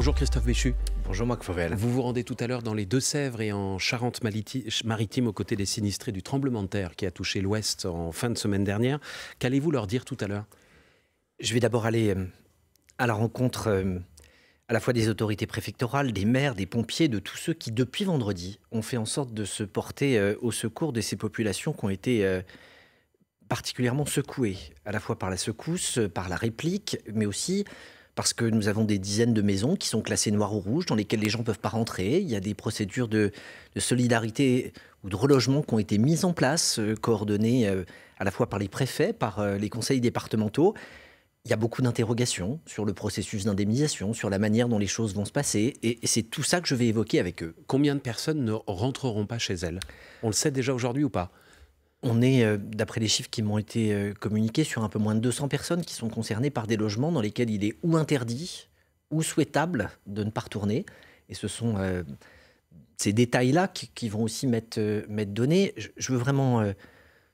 Bonjour Christophe Béchu. Bonjour Marc Fauvel. Vous vous rendez tout à l'heure dans les Deux-Sèvres et en Charente-Maritime aux côtés des sinistrés du tremblement de terre qui a touché l'Ouest en fin de semaine dernière. Qu'allez-vous leur dire tout à l'heure Je vais d'abord aller euh, à la rencontre euh, à la fois des autorités préfectorales, des maires, des pompiers, de tous ceux qui, depuis vendredi, ont fait en sorte de se porter euh, au secours de ces populations qui ont été particulièrement secouées, à la fois par la secousse, par la réplique, mais aussi parce que nous avons des dizaines de maisons qui sont classées noires ou rouges, dans lesquelles les gens ne peuvent pas rentrer. Il y a des procédures de, solidarité ou de relogement qui ont été mises en place, euh, coordonnées euh, à la fois par les préfets, par euh, les conseils départementaux. Il y a beaucoup d'interrogations sur le processus d'indemnisation, sur la manière dont les choses vont se passer, et c'est tout ça que je vais évoquer avec eux. Combien de personnes ne rentreront pas chez elles On le sait déjà aujourd'hui ou pas on est, euh, d'après les chiffres qui m'ont été euh, communiqués, sur un peu moins de 200 personnes qui sont concernées par des logements dans lesquels il est ou interdit ou souhaitable de ne pas retourner. Et ce sont euh, ces détails-là qui, vont aussi mettre, mettre Je, veux vraiment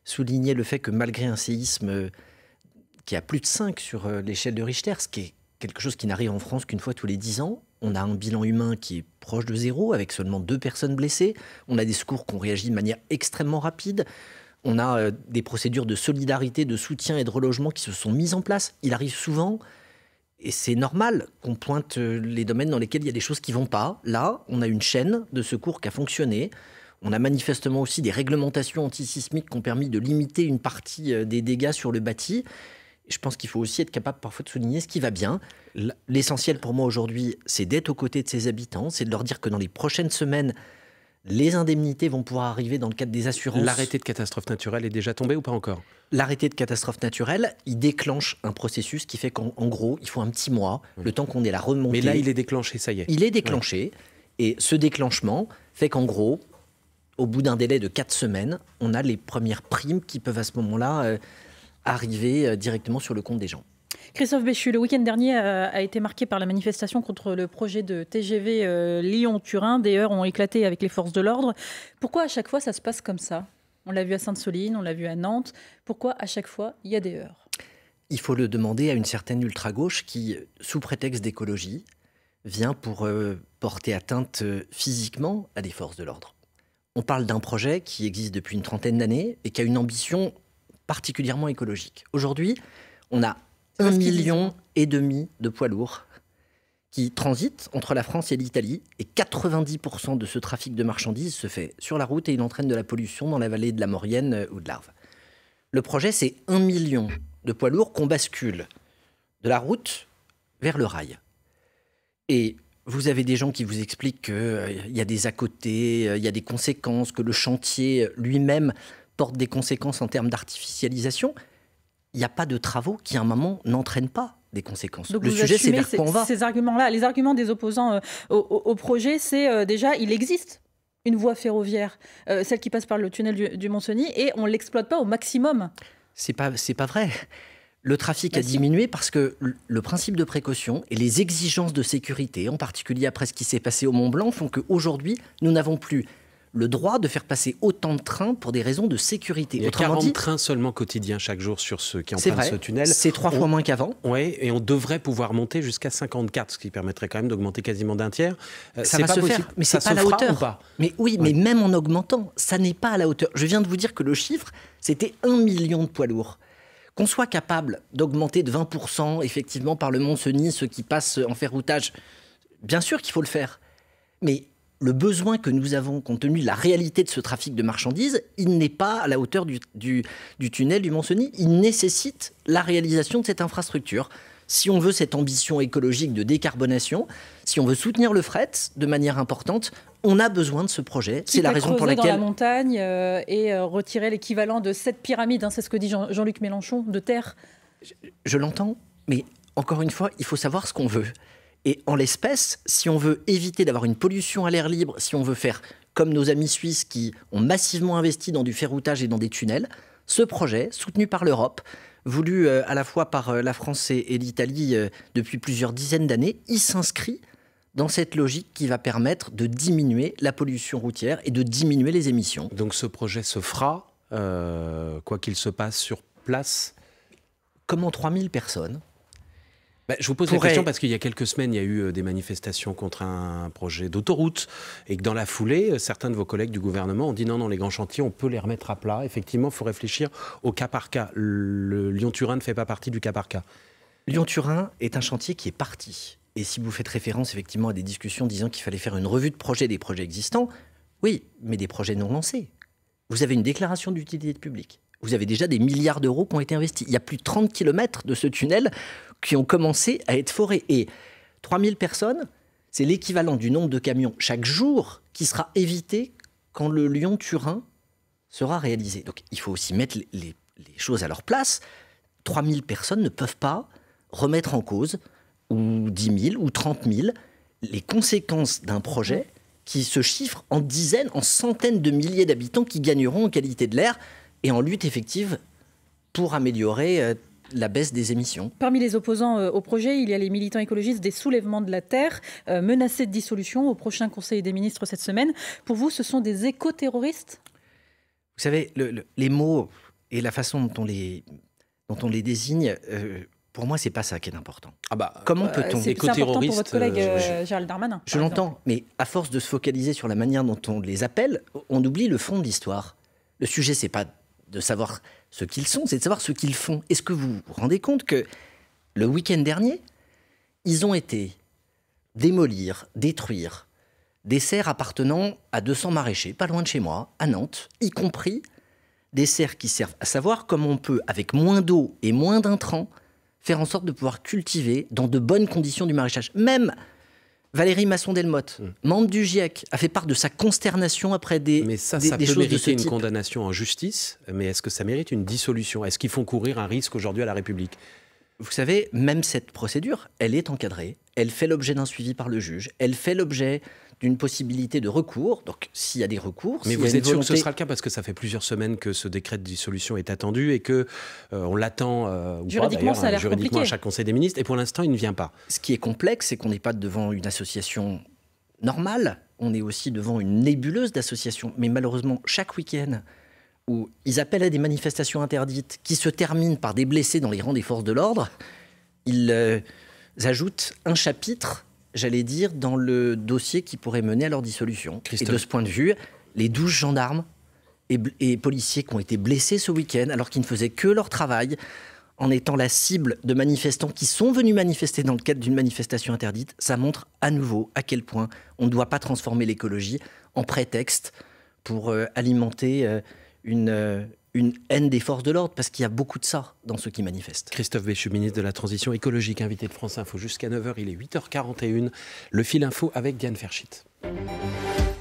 souligner le fait que malgré un séisme qui a plus de 5 sur l'échelle de Richter, ce qui est quelque chose qui n'arrive en France qu'une fois tous les 10 ans, on a un bilan humain qui est proche de zéro, avec seulement deux personnes blessées. On a des secours qui ont réagi de manière extrêmement rapide on a euh, des procédures de solidarité, de soutien et de relogement qui se sont mises en place. Il arrive souvent, et c'est normal, qu'on pointe euh, les domaines dans lesquels il y a des choses qui vont pas. Là, on a une chaîne de secours qui a fonctionné. On a manifestement aussi des réglementations antisismiques qui ont permis de limiter une partie euh, des dégâts sur le bâti. Je pense qu'il faut aussi être capable parfois de souligner ce qui va bien. L'essentiel pour moi aujourd'hui, c'est d'être aux côtés de ces habitants, c'est de leur dire que dans les prochaines semaines, les indemnités vont pouvoir arriver dans le cadre des assurances. L'arrêté de catastrophe naturelle est déjà tombé ou pas encore L'arrêté de catastrophe naturelle, il déclenche un processus qui fait qu'en gros, il faut un petit mois, le temps qu'on ait la remontée. Mais là, il est déclenché, ça y est. Il est déclenché. Et ce déclenchement fait qu'en gros, au bout d'un délai de quatre semaines, on a les premières primes qui peuvent à ce moment-là euh, arriver euh, directement sur le compte des gens. Christophe Béchu, le week-end dernier euh, a, été marqué par la manifestation contre le projet de TGV euh, Lyon-Turin. Des heures ont éclaté avec les forces de l'ordre. Pourquoi à chaque fois ça se passe comme ça On l'a vu à Sainte-Soline, on l'a vu à Nantes. Pourquoi à chaque fois il y a des heures Il faut le demander à une certaine ultra-gauche qui, sous prétexte d'écologie, vient pour euh, porter atteinte physiquement à des forces de l'ordre. On parle d'un projet qui existe depuis une trentaine d'années et qui a une ambition particulièrement écologique. Aujourd'hui, on a un million et demi de poids lourds qui transitent entre la France et l'Italie. Et 90% de ce trafic de marchandises se fait sur la route et il entraîne de la pollution dans la vallée de la Maurienne euh, ou de l'Arve. Le projet, c'est un million de poids lourds qu'on bascule de la route vers le rail. Et vous avez des gens qui vous expliquent qu'il euh, y a des à côté, euh, il y a des conséquences, que le chantier lui-même porte des conséquences en termes d'artificialisation il n'y a pas de travaux qui, à un moment, n'entraînent pas des conséquences. le sujet, c'est vers quoi on va. Ces arguments-là, les arguments des opposants euh, au, projet, c'est euh, déjà, il existe une voie ferroviaire, euh, celle qui passe par le tunnel du, Mont-Cenis, et on ne l'exploite pas au maximum. C'est pas, pas vrai. Le trafic a bah, diminué parce que le principe de précaution et les exigences de sécurité, en particulier après ce qui s'est passé au Mont Blanc, font qu'aujourd'hui, nous n'avons plus le droit de faire passer autant de trains pour des raisons de sécurité. Il y a 40 trains seulement quotidiens chaque jour sur ceux qui empruntent ce tunnel. C'est trois fois moins qu'avant. Oui, et on devrait pouvoir monter jusqu'à 54, ce qui permettrait quand même d'augmenter quasiment d'un tiers. Euh, ça va pas se faire, mais c'est pas à la hauteur. mais oui, mais même en augmentant, ça n'est pas à la hauteur. Je viens de vous dire que le chiffre, c'était un million de poids lourds qu'on soit capable d'augmenter de 20% effectivement par le Mont-Cenis ceux qui passent en ferroutage, bien sûr qu'il faut le faire. Mais le besoin que nous avons, compte tenu de la réalité de ce trafic de marchandises, il n'est pas à la hauteur du, tunnel du Mont-Cenis. Il nécessite la réalisation de cette infrastructure. Si on veut cette ambition écologique de décarbonation, si on veut soutenir le fret de manière importante, on a besoin de ce projet. C'est la raison pour laquelle. dans la montagne euh, et euh, retirer l'équivalent de cette pyramide, hein, c'est ce que dit Jean- luc Mélenchon, de terre. je l'entends, mais encore une fois, il faut savoir ce qu'on veut. Et en l'espèce, si on veut éviter d'avoir une pollution à l'air libre, si on veut faire comme nos amis suisses qui ont massivement investi dans du ferroutage et dans des tunnels, ce projet, soutenu par l'Europe, voulu euh, à la fois par euh, la France et l'Italie euh, depuis plusieurs dizaines d'années, il s'inscrit dans cette logique qui va permettre de diminuer la pollution routière et de diminuer les émissions. Donc ce projet se fera, quoi qu'il se passe sur place Comme en 3000 personnes, bah, je vous pose la question parce qu'il y a quelques semaines, il y a eu euh, des manifestations contre un projet d'autoroute et que dans la foulée, euh, certains de vos collègues du gouvernement ont dit non, non, les grands chantiers, on peut les remettre à plat. Effectivement, il faut réfléchir au cas par cas. Le Lyon-Turin ne fait pas partie du cas par cas. Lyon-Turin est un chantier qui est parti. Et si vous faites référence effectivement à des discussions disant qu'il fallait faire une revue de projet des projets existants, oui, mais des projets non lancés. Vous avez une déclaration d'utilité publique vous avez déjà des milliards d'euros qui ont été investis. Il y a plus de 30 kilomètres de ce tunnel qui ont commencé à être forés. Et 3000 personnes, c'est l'équivalent du nombre de camions chaque jour qui sera évité quand le Lyon-Turin sera réalisé. Donc il faut aussi mettre les, choses à leur place. 3000 personnes ne peuvent pas remettre en cause, ou 10 000, ou 30 000, les conséquences d'un projet qui se chiffre en dizaines, en centaines de milliers d'habitants qui gagneront en qualité de l'air et en lutte effective pour améliorer euh, la baisse des émissions. Parmi les opposants euh, au projet, il y a les militants écologistes des soulèvements de la Terre, euh, menacés de dissolution au prochain Conseil des ministres cette semaine. Pour vous, ce sont des écoterroristes Vous savez, les mots et la façon dont on les, dont on les désigne, pour moi, c'est pas ça qui est important. Ah bah, Comment peut-on C'est important pour votre collègue je, Gérald Darmanin. Je l'entends, mais à force de se focaliser sur la manière dont on les appelle, on oublie le fond de l'histoire. Le sujet, c'est pas de savoir ce qu'ils sont, c'est de savoir ce qu'ils font. Est-ce que vous vous rendez compte que le week-end dernier, ils ont été démolir, détruire des serres appartenant à 200 maraîchers, pas loin de chez moi, à Nantes, y compris des serres qui servent à savoir comment on peut, avec moins d'eau et moins d'intrants, faire en sorte de pouvoir cultiver dans de bonnes conditions du maraîchage. Même Valérie Masson-Delmotte, hmm. membre du GIEC, a fait part de sa consternation après des. Mais ça, ça peut mériter une condamnation en justice, mais est-ce que ça mérite une dissolution Est-ce qu'ils font courir un risque aujourd'hui à la République vous savez, même cette procédure, elle est encadrée, elle fait l'objet d'un suivi par le juge, elle fait l'objet d'une possibilité de recours. Donc, s'il y a des recours. Mais vous êtes sûr que ce sera le cas parce que ça fait plusieurs semaines que ce décret de dissolution est attendu et que euh, on l'attend euh, juridiquement, ça a à chaque Conseil des ministres. Et pour l'instant, il ne vient pas. Ce qui est complexe, c'est qu'on n'est pas devant une association normale. On est aussi devant une nébuleuse d'associations. Mais malheureusement, chaque week-end, où ils appellent à des manifestations interdites qui se terminent par des blessés dans les rangs des forces de l'ordre, ils euh, ajoutent un chapitre j'allais dire, dans le dossier qui pourrait mener à leur dissolution. Et de ce point de vue, les 12 gendarmes et, policiers qui ont été blessés ce week-end, alors qu'ils ne faisaient que leur travail, en étant la cible de manifestants qui sont venus manifester dans le cadre d'une manifestation interdite, ça montre à nouveau à quel point on ne doit pas transformer l'écologie en prétexte pour euh, alimenter euh, une, euh, une haine des forces de l'ordre, parce qu'il y a beaucoup de ça dans ceux qui manifestent. Christophe Béchu, ministre de la Transition écologique, invité de France Info jusqu'à 9h, il est 8h41. Le fil info avec Diane Ferschit.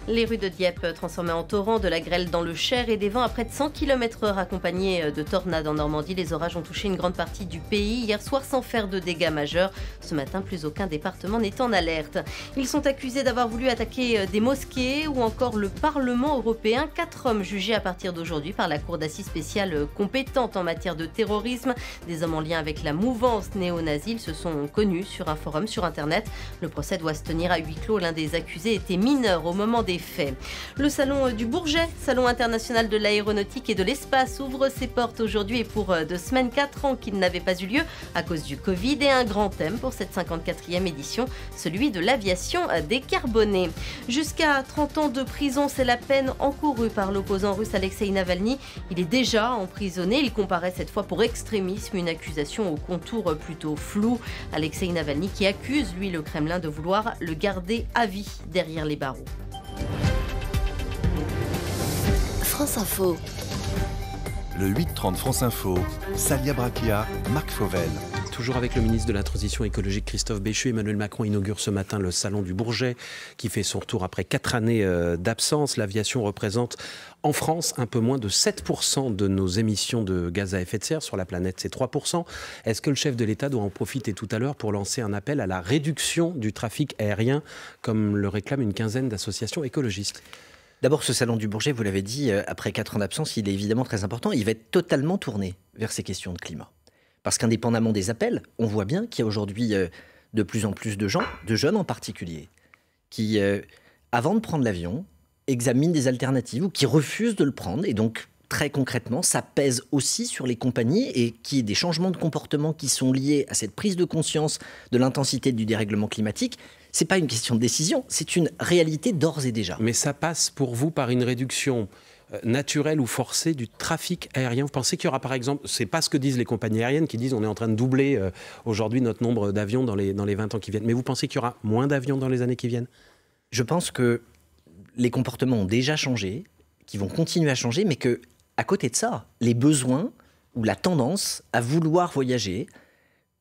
Les rues de Dieppe transformées en torrent, de la grêle dans le Cher et des vents à près de 100 km/h accompagnés euh, de tornades en Normandie. Les orages ont touché une grande partie du pays hier soir sans faire de dégâts majeurs. Ce matin, plus aucun département n'est en alerte. Ils sont accusés d'avoir voulu attaquer euh, des mosquées ou encore le Parlement européen. Quatre hommes jugés à partir d'aujourd'hui par la Cour d'assises spéciale euh, compétente en matière de terrorisme. Des hommes en lien avec la mouvance néo-nazie se sont connus sur un forum sur Internet. Le procès doit se tenir à huis clos. L'un des accusés est mineur au moment des faits. Le salon euh, du Bourget, salon international de l'aéronautique et de l'espace, ouvre ses portes aujourd'hui et pour euh, deux semaines, quatre ans qu'il n'avait pas eu lieu à cause du Covid et un grand thème pour cette 54e édition, celui de l'aviation euh, décarbonée. Jusqu'à 30 ans de prison, c'est la peine encourue par l'opposant russe Alexei Navalny. Il est déjà emprisonné, il comparaît cette fois pour extrémisme, une accusation au contours plutôt flou. Alexei Navalny qui accuse, lui, le Kremlin de vouloir le garder à vie derrière les barreaux. France Info. Le 8-30 France Info, Salia Brakia, Marc Fauvel. Toujours avec le ministre de la Transition écologique Christophe Béchu, Emmanuel Macron inaugure ce matin le Salon du Bourget qui fait son retour après quatre années euh, d'absence. L'aviation représente en France, un peu moins de 7% de nos émissions de gaz à effet de serre. Sur la planète, c'est 3%. Est-ce que le chef de l'État doit en profiter tout à l'heure pour lancer un appel à la réduction du trafic aérien, comme le réclament une quinzaine d'associations écologistes D'abord, ce salon du Bourget, vous l'avez dit, euh, après 4 ans d'absence, il est évidemment très important. Il va être totalement tourné vers ces questions de climat. Parce qu'indépendamment des appels, on voit bien qu'il y a aujourd'hui euh, de plus en plus de gens, de jeunes en particulier, qui, euh, avant de prendre l'avion, examine des alternatives ou qui refusent de le prendre. Et donc, très concrètement, ça pèse aussi sur les compagnies et qui des changements de comportement qui sont liés à cette prise de conscience de l'intensité du dérèglement climatique. C'est pas une question de décision, c'est une réalité d'ores et déjà. Mais ça passe pour vous par une réduction euh, naturelle ou forcée du trafic aérien. Vous pensez qu'il y aura par exemple, c'est pas ce que disent les compagnies aériennes qui disent on est en train de doubler euh, aujourd'hui notre nombre d'avions dans les, dans les 20 ans qui viennent, mais vous pensez qu'il y aura moins d'avions dans les années qui viennent Je pense que les comportements ont déjà changé, qui vont continuer à changer, mais que à côté de ça, les besoins ou la tendance à vouloir voyager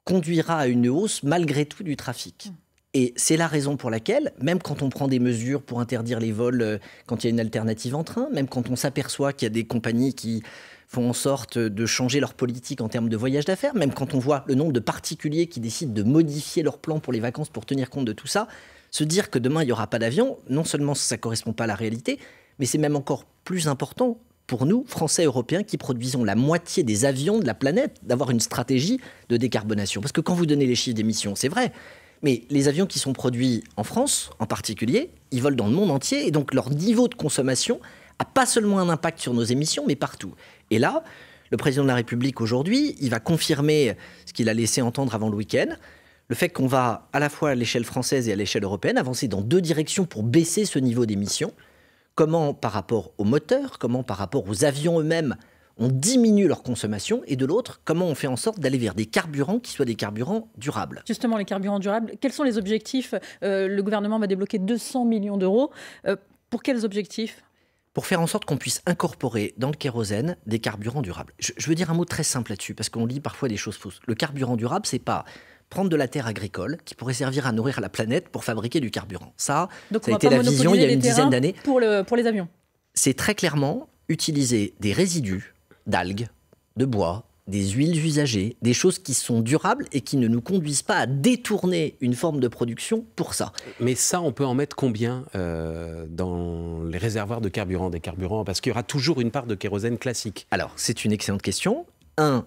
conduira à une hausse malgré tout du trafic. Mm. Et c'est la raison pour laquelle, même quand on prend des mesures pour interdire les vols euh, quand il y a une alternative en train, même quand on s'aperçoit qu'il y a des compagnies qui font en sorte de changer leur politique en termes de voyage d'affaires. Même quand on voit le nombre de particuliers qui décident de modifier leur plan pour les vacances pour tenir compte de tout ça, se dire que demain il n'y aura pas d'avion, non seulement ça ne correspond pas à la réalité, mais c'est même encore plus important pour nous, Français européens, qui produisons la moitié des avions de la planète, d'avoir une stratégie de décarbonation. Parce que quand vous donnez les chiffres d'émissions, c'est vrai, mais les avions qui sont produits en France, en particulier, ils volent dans le monde entier, et donc leur niveau de consommation a pas seulement un impact sur nos émissions, mais partout. Et là, le président de la République aujourd'hui, il va confirmer ce qu'il a laissé entendre avant le week-end, le fait qu'on va à la fois à l'échelle française et à l'échelle européenne avancer dans deux directions pour baisser ce niveau d'émissions. Comment par rapport aux moteurs, comment par rapport aux avions eux-mêmes, on diminue leur consommation et de l'autre, comment on fait en sorte d'aller vers des carburants qui soient des carburants durables. Justement, les carburants durables, quels sont les objectifs euh, Le gouvernement va débloquer 200 millions d'euros. Euh, pour quels objectifs pour faire en sorte qu'on puisse incorporer dans le kérosène des carburants durables. Je, veux dire un mot très simple là-dessus, parce qu'on lit parfois des choses fausses. Le carburant durable, c'est pas prendre de la terre agricole qui pourrait servir à nourrir la planète pour fabriquer du carburant. Ça, a été la vision il y a une dizaine d'années. Pour, le, pour les avions. C'est très clairement utiliser des résidus d'algues, de bois, des huiles usagées, des choses qui sont durables et qui ne nous conduisent pas à détourner une forme de production pour ça. Mais ça, on peut en mettre combien euh, dans les réservoirs de carburant, des carburants Parce qu'il y aura toujours une part de kérosène classique. Alors, c'est une excellente question. Un,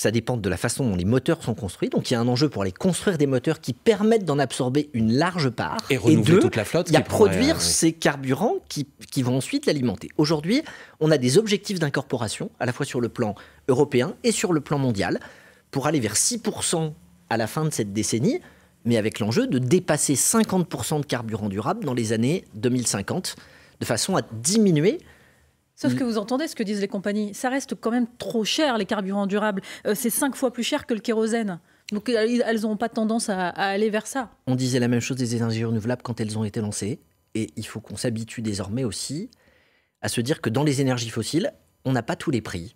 ça dépend de la façon dont les moteurs sont construits. Donc il y a un enjeu pour aller construire des moteurs qui permettent d'en absorber une large part. Et deux, toute la flotte. Il y a produire euh, ces carburants qui, qui vont ensuite l'alimenter. Aujourd'hui, on a des objectifs d'incorporation, à la fois sur le plan européen et sur le plan mondial, pour aller vers 6% à la fin de cette décennie, mais avec l'enjeu de dépasser 50% de carburant durable dans les années 2050, de façon à diminuer Sauf mm. que vous entendez ce que disent les compagnies. Ça reste quand même trop cher, les carburants durables. Euh, c'est cinq fois plus cher que le kérosène. Donc euh, elles n'ont pas tendance à, à, aller vers ça. On disait la même chose des énergies renouvelables quand elles ont été lancées. Et il faut qu'on s'habitue désormais aussi à se dire que dans les énergies fossiles, on n'a pas tous les prix.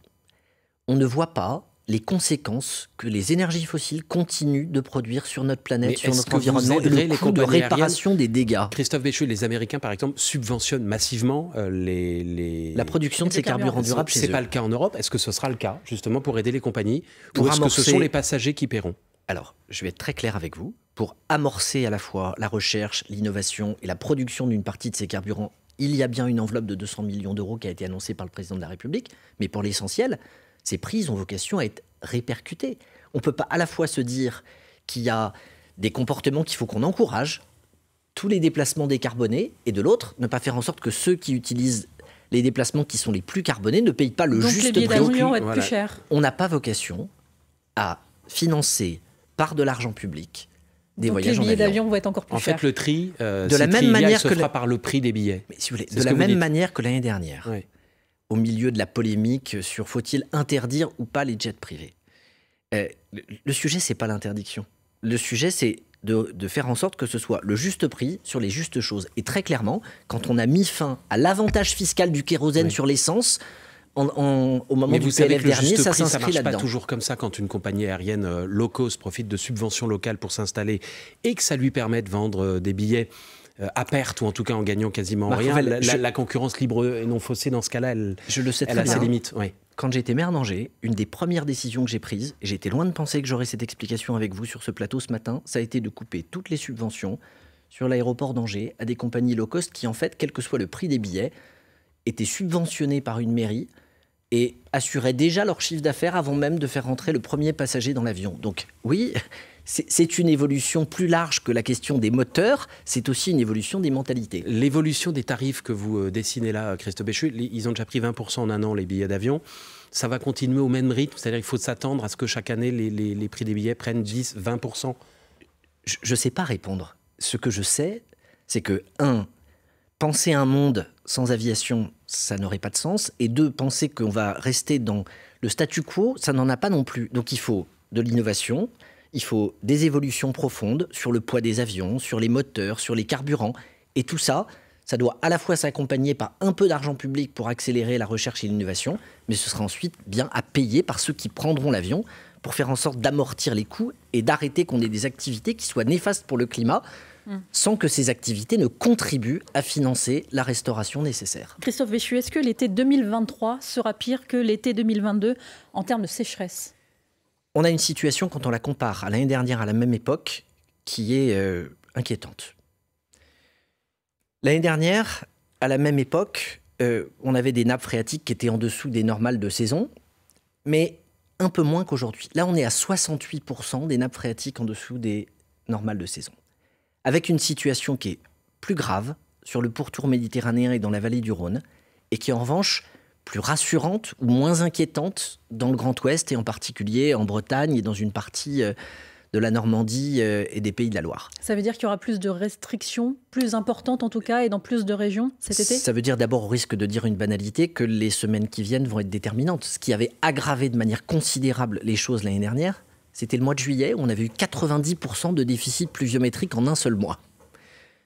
On ne voit pas les conséquences que les énergies fossiles continuent de produire sur notre planète, sur notre environnement, le les coût de réparation des dégâts. Christophe Béchu, les Américains, par exemple, subventionnent massivement euh, les, la production de ces carburants durables. n'est pas le cas en Europe. Est-ce que ce sera le cas justement pour aider les compagnies, pour ou est-ce que ce sont les passagers qui paieront Alors, je vais être très clair avec vous. Pour amorcer à la fois la recherche, l'innovation et la production d'une partie de ces carburants il y a bien une enveloppe de 200 millions d'euros qui a été annoncée par le président de la République, mais pour l'essentiel, ces prises ont vocation à être répercutées. On ne peut pas à la fois se dire qu'il y a des comportements qu'il faut qu'on encourage, tous les déplacements décarbonés, et de l'autre, ne pas faire en sorte que ceux qui utilisent les déplacements qui sont les plus carbonés ne payent pas le Donc juste prix. Vont être plus cher. On n'a pas vocation à financer par de l'argent public des Donc voyages les billets d'avion vont être encore plus chers. En fait, le tri, euh, de la même manière se que fera par le prix des billets. de la même manière que l'année dernière. Oui au milieu de la polémique sur faut-il interdire ou pas les jets privés. Euh, le sujet, c'est pas l'interdiction. Le sujet, c'est de, faire en sorte que ce soit le juste prix sur les justes choses. Et très clairement, quand on a mis fin à l'avantage fiscal du kérosène sur l'essence, en, au moment Mais du vous savez que le juste ça prix, ça marche pas toujours comme ça quand une compagnie aérienne euh, low cost profite de subventions locales pour s'installer et que ça lui permet de vendre euh, des billets euh, à perte ou en tout cas en gagnant quasiment bah, rien. la, concurrence libre et non faussée dans ce cas-là, elle, a ses limites. Oui. Quand j'étais maire d'Angers, une des premières décisions que j'ai prises, et j'étais loin de penser que j'aurais cette explication avec vous sur ce plateau ce matin, ça a été de couper toutes les subventions sur l'aéroport d'Angers à des compagnies low cost qui, en fait, quel que soit le prix des billets, étaient subventionnées par une mairie et assuraient déjà leur chiffre d'affaires avant même de faire rentrer le premier passager dans l'avion. Donc oui, c'est une évolution plus large que la question des moteurs, c'est aussi une évolution des mentalités. L'évolution des tarifs que vous euh, dessinez là, euh, Christophe Béchu, ils ont déjà pris 20% en un an les billets d'avion. Ça va continuer au même rythme, c'est-à-dire qu'il faut s'attendre à ce que chaque année les, les, prix des billets prennent 10, 20%. Je ne sais pas répondre. Ce que je sais, c'est que, un, penser un monde sans aviation, ça n'aurait pas de sens. Et deux, penser qu'on va rester dans le statu quo, ça n'en a pas non plus. Donc il faut de l'innovation, il faut des évolutions profondes sur le poids des avions, sur les moteurs, sur les carburants. Et tout ça, ça doit à la fois s'accompagner par un peu d'argent public pour accélérer la recherche et l'innovation, mais ce sera ensuite bien à payer par ceux qui prendront l'avion pour faire en sorte d'amortir les coûts et d'arrêter qu'on ait des activités qui soient néfastes pour le climat mm. sans que ces activités ne contribuent à financer la restauration nécessaire. Christophe Véchu, est-ce que l'été 2023 sera pire que l'été 2022 en termes de sécheresse on a une situation quand on la compare à l'année dernière à la même époque qui est euh, inquiétante. L'année dernière, à la même époque, euh, on avait des nappes phréatiques qui étaient en dessous des normales de saison, mais un peu moins qu'aujourd'hui. Là, on est à 68% des nappes phréatiques en dessous des normales de saison. Avec une situation qui est plus grave sur le pourtour méditerranéen et dans la vallée du Rhône, et qui en revanche plus rassurante ou moins inquiétante dans le Grand Ouest et en particulier en Bretagne et dans une partie euh, de la Normandie euh, et des pays de la Loire. Ça veut dire qu'il y aura plus de restrictions, plus importantes en tout cas, et dans plus de régions cet été Ça veut dire d'abord, au risque de dire une banalité, que les semaines qui viennent vont être déterminantes. Ce qui avait aggravé de manière considérable les choses l'année dernière, c'était le mois de juillet où on avait eu 90% de déficit pluviométrique en un seul mois.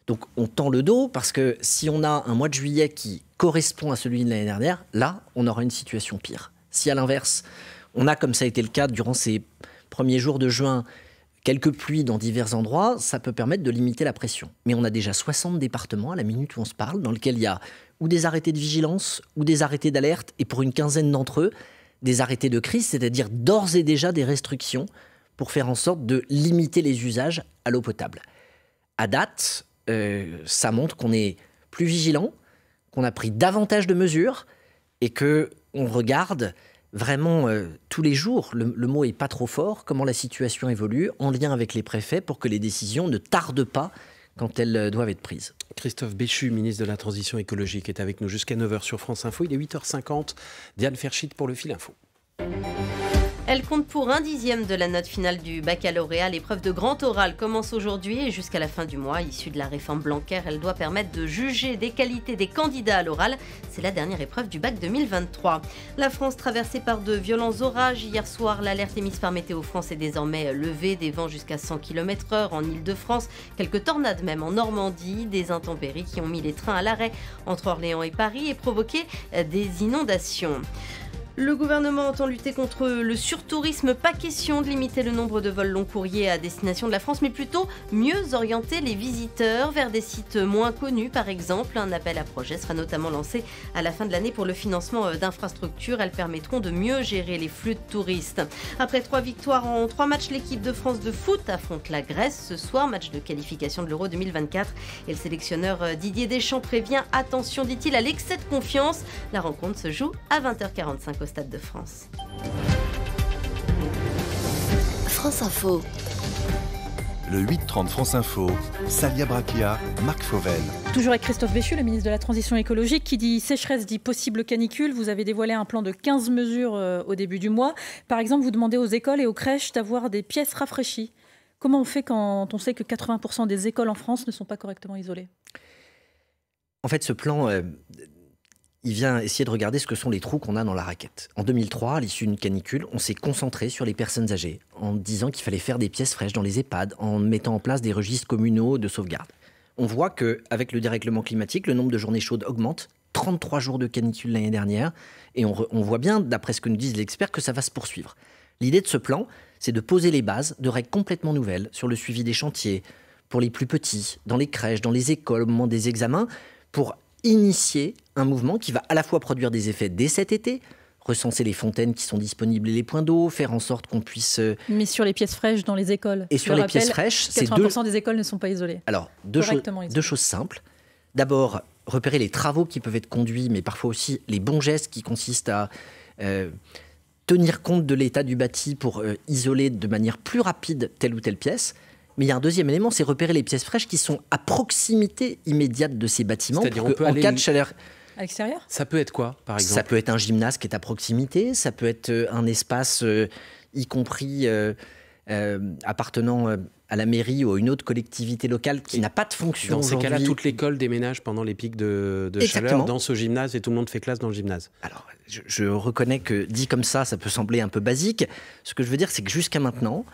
Donc on tend le dos parce que si on a un mois de juillet qui correspond à celui de l'année dernière, là, on aura une situation pire. Si à l'inverse, on a, comme ça a été le cas durant ces premiers jours de juin, quelques pluies dans divers endroits, ça peut permettre de limiter la pression. Mais on a déjà 60 départements à la minute où on se parle, dans lesquels il y a ou des arrêtés de vigilance, ou des arrêtés d'alerte, et pour une quinzaine d'entre eux, des arrêtés de crise, c'est-à-dire d'ores et déjà des restrictions pour faire en sorte de limiter les usages à l'eau potable. À date, euh, ça montre qu'on est plus vigilant, qu'on a pris davantage de mesures et que on regarde vraiment euh, tous les jours, le, mot est pas trop fort, comment la situation évolue en lien avec les préfets pour que les décisions ne tardent pas quand elles euh, doivent être prises. Christophe Béchu, ministre de la Transition écologique, est avec nous jusqu'à 9h sur France Info. Il est 8h50. Diane Ferschit pour le Fil Info. Elle compte pour un dixième de la note finale du baccalauréat. L'épreuve de grand oral commence aujourd'hui et jusqu'à la fin du mois. Issue de la réforme Blanquer, elle doit permettre de juger des qualités des candidats à l'oral. C'est la dernière épreuve du bac 2023. La France traversée par de violents orages. Hier soir, l'alerte émise par Météo France est désormais levée. Des vents jusqu'à 100 km/h en Ile-de-France. Quelques tornades même en Normandie. Des intempéries qui ont mis les trains à l'arrêt entre Orléans et Paris et provoqué des inondations. Le gouvernement entend lutter contre le surtourisme. Pas question de limiter le nombre de vols long courriers à destination de la France, mais plutôt mieux orienter les visiteurs vers des sites moins connus, par exemple. Un appel à projet sera notamment lancé à la fin de l'année pour le financement euh, d'infrastructures. Elles permettront de mieux gérer les flux de touristes. Après trois victoires en trois matchs, l'équipe de France de foot affronte la Grèce ce soir, match de qualification de l'Euro 2024. Et le sélectionneur euh, Didier Deschamps prévient attention, dit-il, à l'excès de confiance. La rencontre se joue à 20h45 Stade de France. France Info. Le 8-30 France Info, Salia Brakia, Marc Fauvel. Toujours avec Christophe Béchu, le ministre de la Transition écologique, qui dit sécheresse, dit possible canicule. Vous avez dévoilé un plan de 15 mesures euh, au début du mois. Par exemple, vous demandez aux écoles et aux crèches d'avoir des pièces rafraîchies. Comment on fait quand on sait que 80% des écoles en France ne sont pas correctement isolées En fait, ce plan euh, il vient essayer de regarder ce que sont les trous qu'on a dans la raquette. En 2003, à l'issue d'une canicule, on s'est concentré sur les personnes âgées, en disant qu'il fallait faire des pièces fraîches dans les EHPAD, en mettant en place des registres communaux de sauvegarde. On voit que, avec le dérèglement climatique, le nombre de journées chaudes augmente. 33 jours de canicule l'année dernière, et on, voit bien, d'après ce que nous disent les experts, que ça va se poursuivre. L'idée de ce plan, c'est de poser les bases de règles complètement nouvelles sur le suivi des chantiers, pour les plus petits, dans les crèches, dans les écoles, au moment des examens, pour initier un mouvement qui va à la fois produire des effets dès cet été, recenser les fontaines qui sont disponibles et les points d'eau, faire en sorte qu'on puisse... Euh, mais sur les pièces fraîches dans les écoles. Et sur les pièces fraîches, 80% des écoles ne sont pas isolées. Alors, deux, choses simples. D'abord, repérer les travaux qui peuvent être conduits, mais parfois aussi les bons gestes qui consistent à euh, tenir compte de l'état du bâti pour euh, isoler de manière plus rapide telle ou telle pièce. Mais il y a un deuxième élément, c'est repérer les pièces fraîches qui sont à proximité immédiate de ces bâtiments. C'est-à-dire qu'on peut aller de chaleur à l'extérieur Ça peut être quoi, par exemple Ça peut être un gymnase qui est à proximité, ça peut être euh, un espace, euh, y compris euh, appartenant à la mairie ou à une autre collectivité locale qui n'a pas de fonction. Dans ces cas-là, toute l'école déménage pendant les pics de, chaleur dans ce gymnase et tout le monde fait classe dans le gymnase. Alors, je, je reconnais que dit comme ça, ça peut sembler un peu basique. Ce que je veux dire, c'est que jusqu'à maintenant,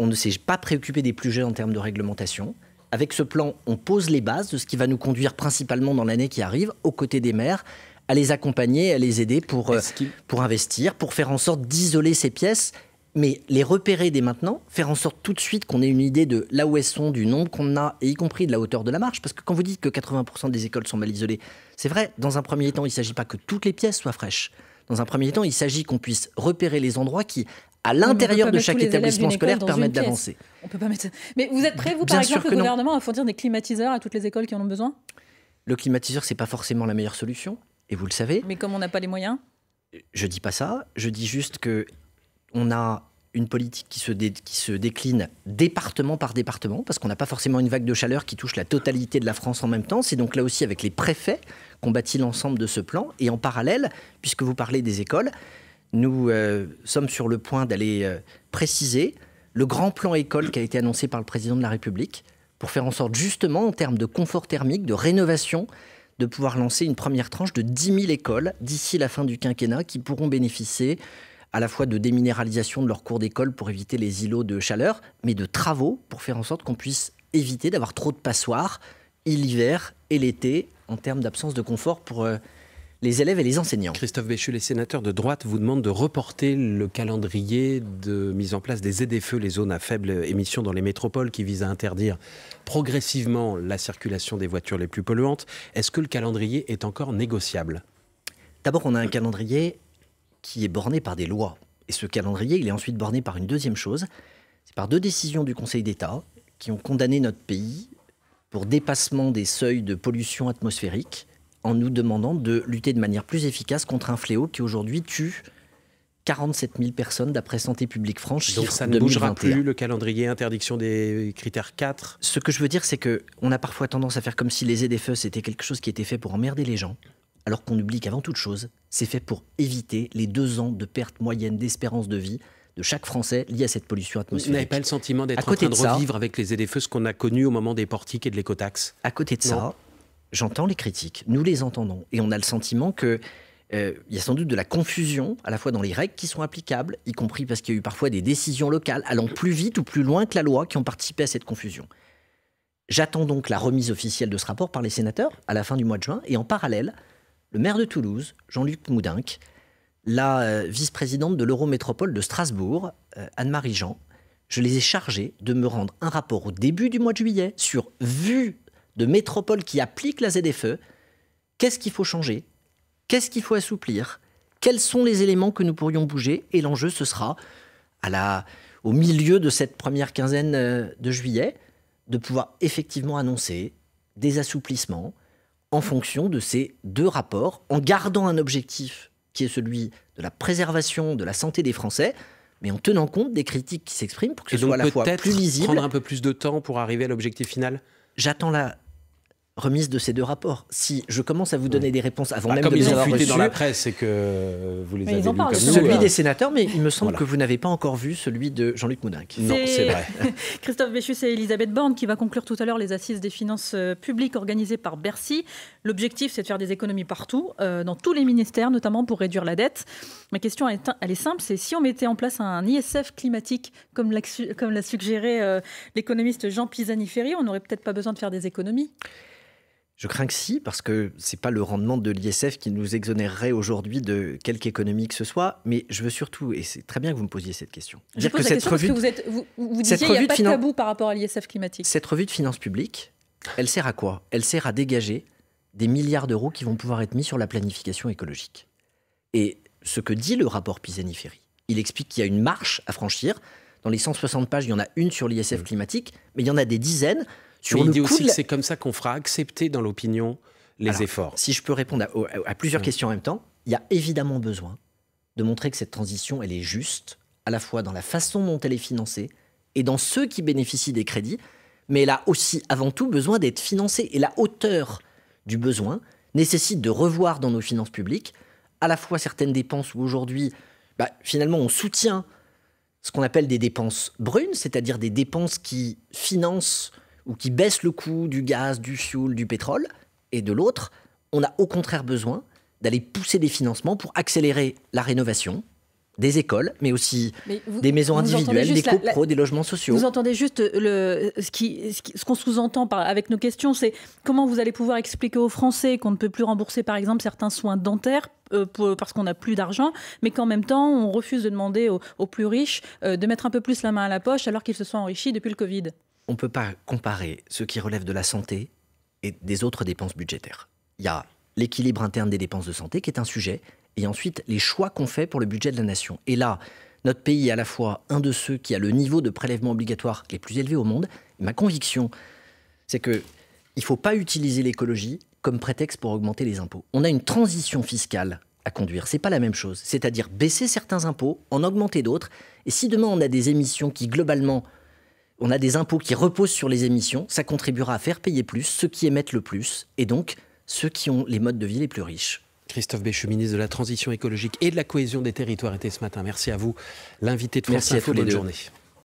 on ne s'est pas préoccupé des plus jeunes en termes de réglementation. Avec ce plan, on pose les bases de ce qui va nous conduire principalement dans l'année qui arrive, aux côtés des maires, à les accompagner, à les aider pour, euh, pour investir, pour faire en sorte d'isoler ces pièces, mais les repérer dès maintenant, faire en sorte tout de suite qu'on ait une idée de là où elles sont, du nombre qu'on a, et y compris de la hauteur de la marche. Parce que quand vous dites que 80% des écoles sont mal isolées, c'est vrai, dans un premier temps, il ne s'agit pas que toutes les pièces soient fraîches. Dans un premier temps, il s'agit qu'on puisse repérer les endroits qui, à l'intérieur de chaque établissement scolaire permettent d'avancer. On peut pas mettre... Mais vous êtes prêt, vous, par exemple, le gouvernement, à fournir des climatiseurs à toutes les écoles qui en ont besoin Le climatiseur, c'est pas forcément la meilleure solution, et vous le savez. Mais comme on n'a pas les moyens Je dis pas ça. Je dis juste que on a une politique qui se, qui se décline département par département, parce qu'on n'a pas forcément une vague de chaleur qui touche la totalité de la France en même temps. C'est donc là aussi avec les préfets qu'on bâtit l'ensemble de ce plan. Et en parallèle, puisque vous parlez des écoles, nous euh, sommes sur le point d'aller euh, préciser le grand plan école qui a été annoncé par le président de la République pour faire en sorte justement en termes de confort thermique, de rénovation, de pouvoir lancer une première tranche de 10 000 écoles d'ici la fin du quinquennat qui pourront bénéficier à la fois de déminéralisation de leurs cours d'école pour éviter les îlots de chaleur, mais de travaux pour faire en sorte qu'on puisse éviter d'avoir trop de passoires l'hiver et l'été en termes d'absence de confort pour... Euh, les élèves et les enseignants. Christophe Béchu, les sénateurs de droite vous demandent de reporter le calendrier de mise en place des aides feux, les zones à faible émission dans les métropoles, qui visent à interdire progressivement la circulation des voitures les plus polluantes. Est-ce que le calendrier est encore négociable D'abord, on a un calendrier qui est borné par des lois. Et ce calendrier, il est ensuite borné par une deuxième chose. C'est par deux décisions du Conseil d'État qui ont condamné notre pays pour dépassement des seuils de pollution atmosphérique en nous demandant de lutter de manière plus efficace contre un fléau qui aujourd'hui tue 47 000 personnes d'après Santé publique France. Donc ça ne bougera plus, le calendrier, interdiction des critères 4 Ce que je veux dire, c'est que on a parfois tendance à faire comme si les feux c'était quelque chose qui était fait pour emmerder les gens, alors qu'on oublie qu'avant toute chose, c'est fait pour éviter les deux ans de perte moyenne d'espérance de vie de chaque Français lié à cette pollution atmosphérique. Vous n'avez pas le sentiment d'être en train de, revivre avec les feux ce qu'on a connu au moment des portiques et de l'écotaxe À côté de ça, j'entends les critiques, nous les entendons, et on a le sentiment que euh, il y a sans doute de la confusion, à la fois dans les règles qui sont applicables, y compris parce qu'il y a eu parfois des décisions locales allant plus vite ou plus loin que la loi qui ont participé à cette confusion. J'attends donc la remise officielle de ce rapport par les sénateurs à la fin du mois de juin, et en parallèle, le maire de Toulouse, Jean-Luc Moudinque, la euh, vice-présidente de l'Eurométropole de Strasbourg, euh, Anne-Marie Jean, je les ai chargés de me rendre un rapport au début du mois de juillet sur, vu de métropole qui applique la ZFE, qu'est-ce qu'il faut changer Qu'est-ce qu'il faut assouplir Quels sont les éléments que nous pourrions bouger Et l'enjeu, ce sera à la, au milieu de cette première quinzaine euh, de juillet, de pouvoir effectivement annoncer des assouplissements en fonction de ces deux rapports, en gardant un objectif qui est celui de la préservation de la santé des Français, mais en tenant compte des critiques qui s'expriment pour que ce soit à la fois plus lisible. Prendre un peu plus de temps pour arriver à l'objectif final. J'attends la, remise de ces deux rapports. Si je commence à vous donner des réponses avant bah, même de les avoir reçues, dans la presse c'est que vous les avez lus celui des euh, sénateurs, mais il me semble que vous n'avez pas encore vu celui de Jean-Luc Moudin. Non, c'est vrai. Christophe Béchus et Elisabeth Borne qui va conclure tout à l'heure les assises des finances euh, publiques organisées par Bercy. L'objectif, c'est de faire des économies partout, euh, dans tous les ministères, notamment pour réduire la dette. Ma question, est, simple, c'est si on mettait en place un ISF climatique, comme l'a, suggéré l'économiste Jean Pisani-Ferry, on n'aurait peut-être pas besoin de faire des économies je crains que si, parce que ce n'est pas le rendement de l'ISF qui nous exonérerait aujourd'hui de quelque économie que ce soit, mais je veux surtout, et c'est très bien que vous me posiez cette question, je que cette revue, vous, disiez qu'il n'y a pas de tabou par rapport à l'ISF climatique. Cette revue de finances publiques, elle sert à quoi Elle sert à dégager des milliards d'euros qui vont pouvoir être mis sur la planification écologique. Et ce que dit le rapport pisani il explique qu'il y a une marche à franchir. Dans les 160 pages, il y en a une sur l'ISF mmh. climatique, mais il y en a des dizaines sur dit aussi que c'est comme ça qu'on fera accepter dans l'opinion les efforts. Si je peux répondre à, plusieurs questions en même temps, il y a évidemment besoin de montrer que cette transition, elle est juste, à la fois dans la façon dont elle est financée et dans ceux qui bénéficient des crédits, mais elle a aussi avant tout besoin d'être financée. Et la hauteur du besoin nécessite de revoir dans nos finances publiques à la fois certaines dépenses où aujourd'hui, bah, finalement, on soutient ce qu'on appelle des dépenses brunes, c'est-à-dire des dépenses qui financent ou qui baisse le coût du gaz, du fioul, du pétrole, et de l'autre, on a au contraire besoin d'aller pousser des financements pour accélérer la rénovation des écoles, mais aussi des maisons individuelles, des copro, des logements sociaux. Vous entendez juste le, ce qu'on qui, ce sous-entend avec nos questions, c'est comment vous allez pouvoir expliquer aux Français qu'on ne peut plus rembourser par exemple certains soins dentaires euh, parce qu'on n'a plus d'argent, mais qu'en même temps on refuse de demander aux, plus riches euh, de mettre un peu plus la main à la poche alors qu'ils se sont enrichis depuis le Covid on ne peut pas comparer ce qui relève de la santé et des autres dépenses budgétaires. Il y a l'équilibre interne des dépenses de santé qui est un sujet, et ensuite les choix qu'on fait pour le budget de la nation. Et là, notre pays est à la fois un de ceux qui a le niveau de prélèvement obligatoire les plus élevés au monde. ma conviction, c'est que il ne faut pas utiliser l'écologie comme prétexte pour augmenter les impôts. On a une transition fiscale à conduire. Ce n'est pas la même chose. C'est-à-dire baisser certains impôts, en augmenter d'autres. Et si demain on a des émissions qui globalement on a des impôts qui reposent sur les émissions, ça contribuera à faire payer plus ceux qui émettent le plus, et donc ceux qui ont les modes de vie les plus riches. Christophe Béchu, ministre de la Transition écologique et de la cohésion des territoires, était ce matin. Merci à vous, l'invité de France Info. À bonne journée.